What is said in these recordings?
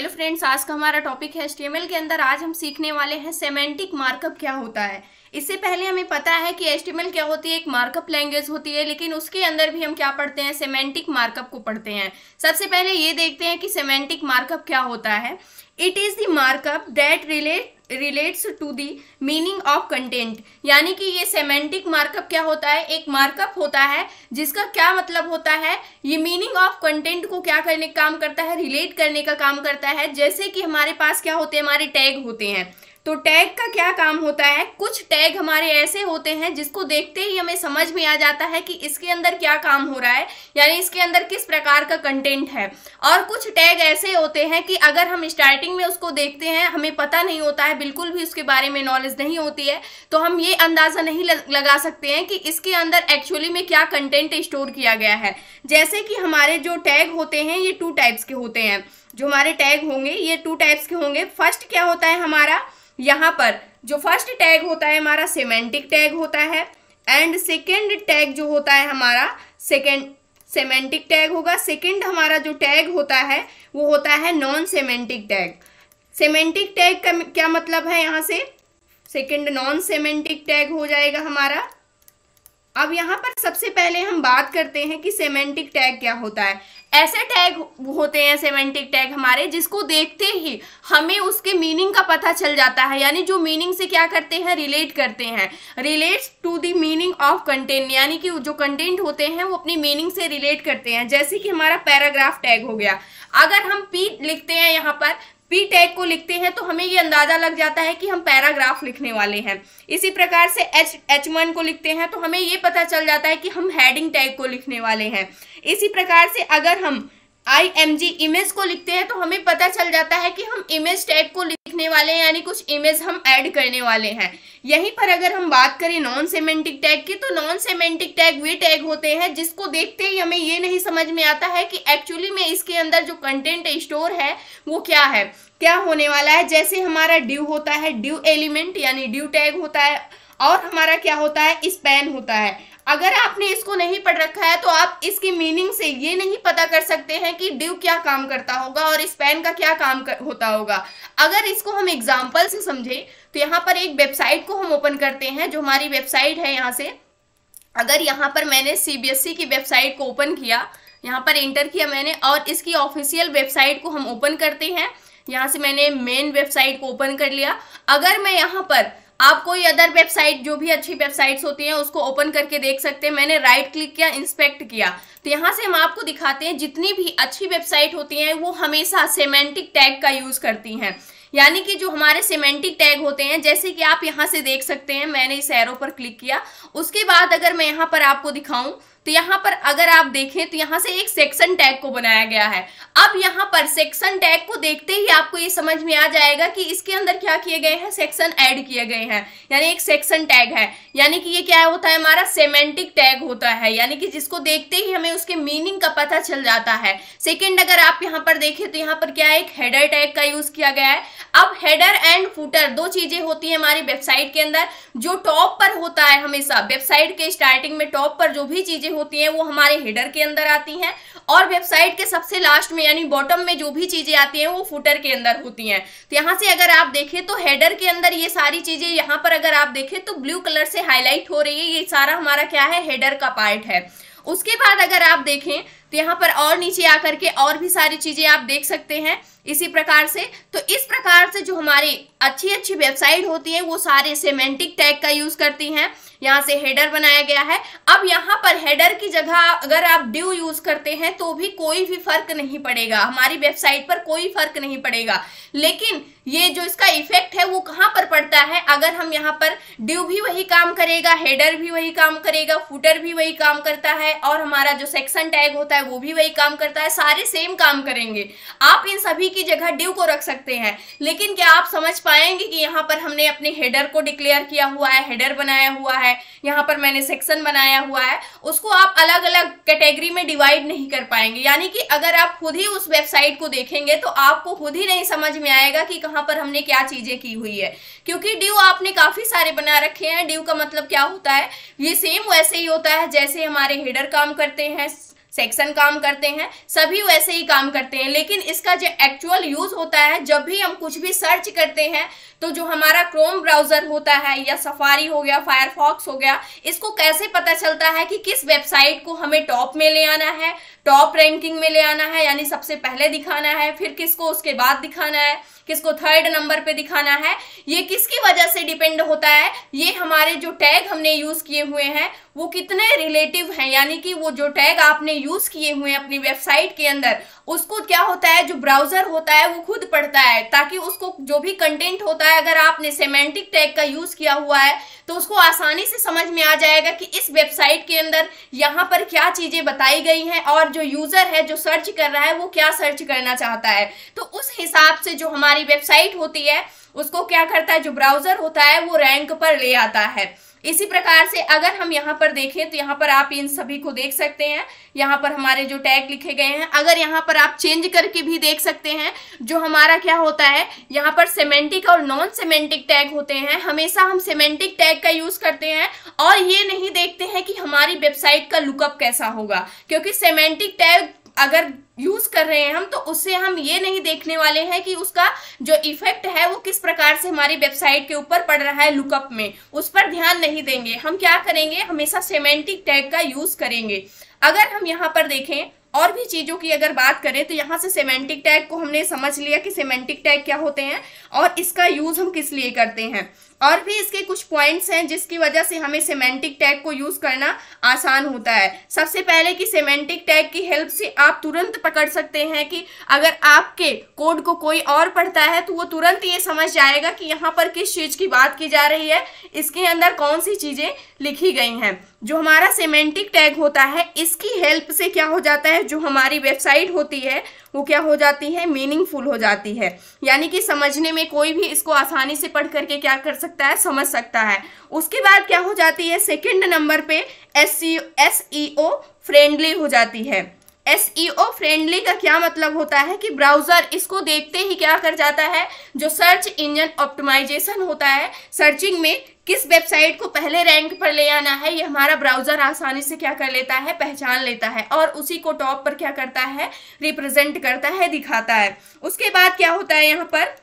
hello friends आज का हमारा टॉपिक है एचटीएमएल के अंदर आज हम सीखने वाले हैं सेमेंटिक मार्कअप क्या होता है इससे पहले हमें पता है कि एचटीएमएल क्या होती है एक मार्कअप लैंग्वेज होती है लेकिन उसके अंदर भी हम क्या पढ़ते हैं सेमेंटिक मार्कअप को पढ़ते हैं सबसे पहले ये देखते हैं कि सेमेंटिक मार्कअप क्या होता है it is the markup that relate relates to the meaning of content यानी कि ये सेमेंटिक मार्कअप क्या होता है एक मार्कअप होता है जिसका क्या मतलब होता है ये मीनिंग ऑफ कंटेंट को क्या करने का काम करता है रिलेट करने का काम करता है जैसे कि हमारे पास क्या होते हैं हमारे टैग होते हैं तो टैग का क्या काम होता है कुछ टैग हमारे ऐसे होते हैं जिसको देखते ही हमें समझ में आ जाता है कि इसके अंदर क्या काम हो रहा है यानी इसके अंदर किस प्रकार का कंटेंट है और कुछ टैग ऐसे होते हैं कि अगर हम स्टार्टिंग में उसको देखते हैं हमें पता नहीं होता है बिल्कुल भी उसके बारे में नॉलेज नहीं होती है तो हम ये अंदाज़ा नहीं लगा सकते हैं कि इसके अंदर एक्चुअली में क्या कंटेंट स्टोर किया गया है जैसे कि हमारे जो टैग होते हैं ये टू टाइप्स के होते हैं जो हमारे टैग होंगे ये टू टाइप्स के होंगे फर्स्ट क्या होता है हमारा यहाँ पर जो फर्स्ट टैग होता है हमारा सेमेंटिक टैग होता है एंड सेकेंड टैग जो होता है हमारा सेकेंड सेमेंटिक टैग होगा सेकेंड हमारा जो टैग होता है वो होता है non semantic tag semantic tag का क्या मतलब है यहाँ से सेकेंड नॉन सेमेंटिक टैग हो जाएगा हमारा अब यहाँ पर सबसे पहले हम बात करते हैं कि सेमेंटिक टैग क्या होता है ऐसे टैग होते हैं सेमेंटिक टैग हमारे जिसको देखते ही हमें उसके मीनिंग का पता चल जाता है यानी जो मीनिंग से क्या करते हैं रिलेट करते हैं relates to the meaning of content यानी कि जो कंटेंट होते हैं वो अपनी मीनिंग से रिलेट करते हैं जैसे कि हमारा पैराग्राफ टैग हो गया अगर हम पी लिखते हैं यहाँ पर पी टैग को लिखते हैं तो हमें ये अंदाजा लग जाता है कि हम पैराग्राफ लिखने वाले हैं इसी प्रकार से एच एच वन को लिखते हैं तो हमें ये पता चल जाता है कि हम हेडिंग टैग को लिखने वाले हैं इसी प्रकार से अगर हम आई एम जी इमेज को लिखते हैं तो हमें पता चल जाता है कि हम इमेज टैग को लिखने वाले हैं यानी कुछ इमेज हम ऐड करने वाले हैं यहीं पर अगर हम बात करें नॉन सेमेंटिक टैग की तो नॉन सेमेंटिक टैग वे टैग होते हैं जिसको देखते ही हमें ये नहीं समझ में आता है कि एक्चुअली में इसके अंदर जो कंटेंट स्टोर है वो क्या है क्या होने वाला है जैसे हमारा ड्यू होता है ड्यू एलिमेंट यानी ड्यू टैग होता है और हमारा क्या होता है स्पैन होता है अगर आपने इसको नहीं पढ़ रखा है तो आप इसकी मीनिंग से ये नहीं पता कर सकते हैं कि ड्यू क्या काम करता होगा और स्पैन का क्या काम कर, होता होगा अगर इसको हम एग्जाम्पल से समझें तो यहाँ पर एक वेबसाइट को हम ओपन करते हैं जो हमारी वेबसाइट है यहाँ से अगर यहाँ पर मैंने सीबीएसई e की वेबसाइट को ओपन किया यहाँ पर इंटर किया मैंने और इसकी ऑफिशियल वेबसाइट को हम ओपन करते हैं यहाँ से मैंने मेन वेबसाइट को ओपन कर लिया अगर मैं यहाँ पर आप कोई अदर वेबसाइट जो भी अच्छी वेबसाइट्स होती हैं उसको ओपन करके देख सकते हैं मैंने राइट क्लिक किया इंस्पेक्ट किया तो यहाँ से हम आपको दिखाते हैं जितनी भी अच्छी वेबसाइट होती हैं वो हमेशा सेमेंटिक टैग का यूज़ करती हैं यानी कि जो हमारे सीमेंटिक टैग होते हैं जैसे कि आप यहाँ से देख सकते हैं मैंने इस एरो पर क्लिक किया उसके बाद अगर मैं यहाँ पर आपको दिखाऊँ तो यहाँ पर अगर आप देखें तो यहाँ से एक सेक्शन टैग को बनाया गया है अब यहाँ पर सेक्शन टैग को देखते ही आपको ये समझ में आ जाएगा कि इसके अंदर क्या किए गए हैं सेक्शन ऐड किए गए हैं यानी एक सेक्शन टैग है यानी कि ये क्या होता है हमारा सेमेंटिक टैग होता है यानी कि जिसको देखते ही हमें उसके मीनिंग का पता चल जाता है सेकेंड अगर आप यहाँ पर देखें तो यहाँ पर क्या है एक हेडर टैग का यूज किया गया है अब हेडर एंड फूटर दो चीजें होती है हमारी वेबसाइट के अंदर जो टॉप पर होता है हमेशा वेबसाइट के स्टार्टिंग में टॉप पर जो भी चीजें होती हैं वो हमारे हेडर के अंदर आती हैं और वेबसाइट के सबसे लास्ट में यानी बॉटम में जो भी चीजें आती हैं वो फुटर के अंदर होती हैं तो यहाँ से अगर आप देखें तो हेडर के अंदर ये सारी चीजें यहाँ पर अगर आप देखें तो ब्लू कलर से हाईलाइट हो रही है ये सारा हमारा क्या है हेडर का पार्ट है उसके बाद अगर आप देखें तो यहाँ पर और नीचे आकर के और भी सारी चीज़ें आप देख सकते हैं इसी प्रकार से तो इस प्रकार से जो हमारी अच्छी अच्छी वेबसाइट होती है वो सारे सेमेंटिक टैग का यूज़ करती हैं यहाँ से हेडर बनाया गया है अब यहाँ पर हेडर की जगह अगर आप ड्यू यूज़ करते हैं तो भी कोई भी फर्क नहीं पड़ेगा हमारी वेबसाइट पर कोई फर्क नहीं पड़ेगा लेकिन ये जो इसका इफेक्ट है वो कहाँ पर पड़ता है अगर हम यहाँ पर ड्यू भी वही काम करेगा हेडर भी वही काम करेगा फुटर भी वही काम करता है और हमारा जो सेक्शन टैग होता है है वो भी वही काम करता है सारे सेम काम करेंगे आप इन सभी की जगह ड्यू को रख सकते हैं लेकिन क्या आप समझ पाएंगे कि यहाँ पर हमने अपने हेडर को डिक्लेयर किया हुआ है हेडर बनाया हुआ है यहाँ पर मैंने सेक्शन बनाया हुआ है उसको आप अलग अलग कैटेगरी में डिवाइड नहीं कर पाएंगे यानी कि अगर आप खुद ही उस वेबसाइट को देखेंगे तो आपको खुद ही नहीं समझ में आएगा कि कहाँ पर हमने क्या चीजें की हुई है क्योंकि ड्यू आपने काफी सारे बना रखे हैं ड्यू का मतलब क्या होता है ये सेम वैसे ही होता है जैसे हमारे हेडर काम करते हैं सेक्शन काम करते हैं सभी वैसे ही काम करते हैं लेकिन इसका जो एक्चुअल यूज़ होता है जब भी हम कुछ भी सर्च करते हैं तो जो हमारा क्रोम ब्राउज़र होता है या सफारी हो गया फायरफॉक्स हो गया इसको कैसे पता चलता है कि किस वेबसाइट को हमें टॉप में ले आना है टॉप रैंकिंग में ले आना है यानी सबसे पहले दिखाना है फिर किसको उसके बाद दिखाना है किसको थर्ड नंबर पे दिखाना है ये किसकी वजह से डिपेंड होता है ये हमारे जो टैग हमने यूज किए हुए हैं वो कितने रिलेटिव हैं यानी कि वो जो टैग आपने यूज किए हुए हैं अपनी वेबसाइट के अंदर उसको क्या होता है जो ब्राउजर होता है वो खुद पढ़ता है ताकि उसको जो भी कंटेंट होता है अगर आपने सेमेंटिक टैग का यूज किया हुआ है तो उसको आसानी से समझ में आ जाएगा कि इस वेबसाइट के अंदर यहाँ पर क्या चीज़ें बताई गई हैं और जो यूज़र है जो सर्च कर रहा है वो क्या सर्च करना चाहता है तो उस हिसाब से जो हमारी वेबसाइट होती है उसको क्या करता है जो ब्राउज़र होता है वो रैंक पर ले आता है इसी प्रकार से अगर हम यहाँ पर देखें तो यहाँ पर आप इन सभी को देख सकते हैं यहाँ पर हमारे जो टैग लिखे गए हैं अगर यहाँ पर आप चेंज करके भी देख सकते हैं जो हमारा क्या होता है यहाँ पर सेमेंटिक और नॉन सेमेंटिक टैग होते हैं हमेशा हम सेमेंटिक टैग का यूज करते हैं और ये नहीं देखते हैं कि हमारी वेबसाइट का लुकअप कैसा होगा क्योंकि सेमेंटिक टैग अगर यूज कर रहे हैं हम तो उससे हम ये नहीं देखने वाले हैं कि उसका जो इफेक्ट है वो किस प्रकार से हमारी वेबसाइट के ऊपर पड़ रहा है लुकअप में उस पर ध्यान नहीं देंगे हम क्या करेंगे हमेशा सेमेंटिक टैग का यूज करेंगे अगर हम यहाँ पर देखें और भी चीज़ों की अगर बात करें तो यहाँ से सेमेंटिक टैग को हमने समझ लिया कि सेमेंटिक टैग क्या होते हैं और इसका यूज़ हम किस लिए करते हैं और भी इसके कुछ पॉइंट्स हैं जिसकी वजह से हमें सेमेंटिक टैग को यूज़ करना आसान होता है सबसे पहले कि सेमेंटिक टैग की हेल्प से आप तुरंत पकड़ सकते हैं कि अगर आपके कोड को कोई और पढ़ता है तो वो तुरंत ये समझ जाएगा कि यहाँ पर किस चीज़ की बात की जा रही है इसके अंदर कौन सी चीज़ें लिखी गई हैं जो हमारा सेमेंटिक टैग होता है इसकी हेल्प से क्या हो जाता है जो हमारी वेबसाइट होती है वो क्या हो जाती है मीनिंगफुल हो जाती है यानी कि समझने में कोई भी इसको आसानी से पढ़ करके क्या कर सकता है समझ सकता है उसके बाद क्या हो जाती है सेकेंड नंबर पे S C S E O friendly हो जाती है एस फ्रेंडली e का क्या मतलब होता है कि ब्राउज़र इसको देखते ही क्या कर जाता है जो सर्च इंजन ऑप्टिमाइजेशन होता है सर्चिंग में किस वेबसाइट को पहले रैंक पर ले आना है ये हमारा ब्राउज़र आसानी से क्या कर लेता है पहचान लेता है और उसी को टॉप पर क्या करता है रिप्रेजेंट करता है दिखाता है उसके बाद क्या होता है यहाँ पर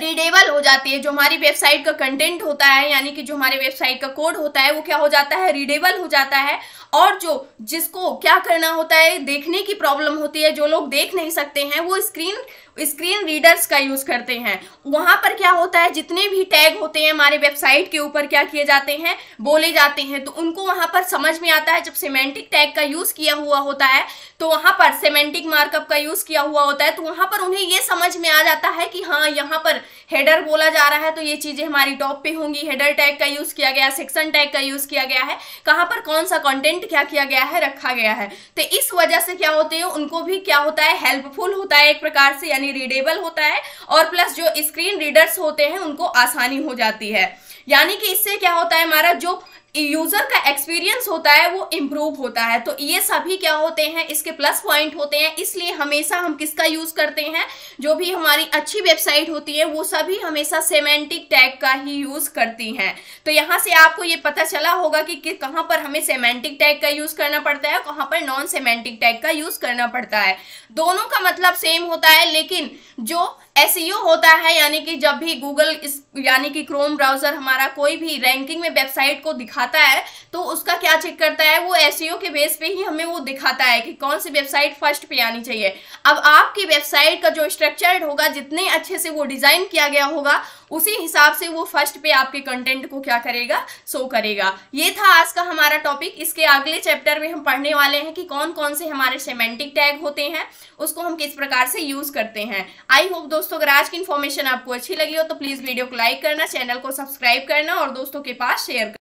रीडेबल हो जाती है जो हमारी वेबसाइट का कंटेंट होता है यानी कि जो हमारे वेबसाइट का कोड होता है वो क्या हो जाता है रीडेबल हो जाता है और जो जिसको क्या करना होता है देखने की प्रॉब्लम होती है जो लोग देख नहीं सकते हैं वो स्क्रीन स्क्रीन रीडर्स का यूज़ करते हैं वहां पर क्या होता है जितने भी टैग होते हैं हमारे वेबसाइट के ऊपर क्या किए जाते हैं बोले जाते हैं तो उनको वहां पर समझ में आता है जब सेमेंटिक टैग का यूज़ किया हुआ होता है तो वहां पर सेमेंटिक मार्कअप का यूज़ किया हुआ होता है तो वहां पर उन्हें यह समझ में आ जाता है कि हाँ यहाँ पर हेडर बोला जा रहा है तो ये चीज़ें हमारी टॉप पे होंगी हेडर टैग का यूज़ किया गया सेक्शन टैग का यूज़ किया गया है कहाँ पर कौन सा कॉन्टेंट क्या किया गया है रखा गया है तो इस वजह से क्या होते हैं उनको भी क्या होता है हेल्पफुल होता है एक प्रकार से यानी यानी रीडेबल होता है और प्लस जो स्क्रीन रीडर्स होते हैं उनको आसानी हो जाती है यानी कि इससे क्या होता है हमारा जो यूजर का एक्सपीरियंस होता है वो इम्प्रूव होता है तो ये सभी क्या होते हैं इसके प्लस पॉइंट होते हैं इसलिए हमेशा हम किसका यूज करते हैं जो भी हमारी अच्छी वेबसाइट होती है वो सभी हमेशा सेमेंटिक टैग का ही यूज करती हैं तो यहाँ से आपको ये पता चला होगा कि, कि कहाँ पर हमें सेमेंटिक टैग का यूज करना पड़ता है कहाँ पर नॉन सेमेंटिक टैग का यूज करना पड़ता है दोनों का मतलब सेम होता है लेकिन जो एस e होता है यानी कि जब भी गूगल यानी कि क्रोम ब्राउजर हमारा कोई भी रैंकिंग में वेबसाइट को दिखा दिखाता है तो उसका क्या चेक करता है वो एस e के बेस पे ही हमें वो दिखाता है कि कौन सी वेबसाइट फर्स्ट पे आनी चाहिए अब आपकी वेबसाइट का जो स्ट्रक्चर्ड होगा जितने अच्छे से वो डिज़ाइन किया गया होगा उसी हिसाब से वो फर्स्ट पे आपके कंटेंट को क्या करेगा शो करेगा ये था आज का हमारा टॉपिक इसके अगले चैप्टर में हम पढ़ने वाले हैं कि कौन कौन से हमारे सेमेंटिक टैग होते हैं उसको हम किस प्रकार से यूज़ करते हैं आई होप दोस्तों अगर आज की इन्फॉर्मेशन आपको अच्छी लगी हो तो प्लीज़ वीडियो को लाइक करना चैनल को सब्सक्राइब करना और दोस्तों के पास शेयर करना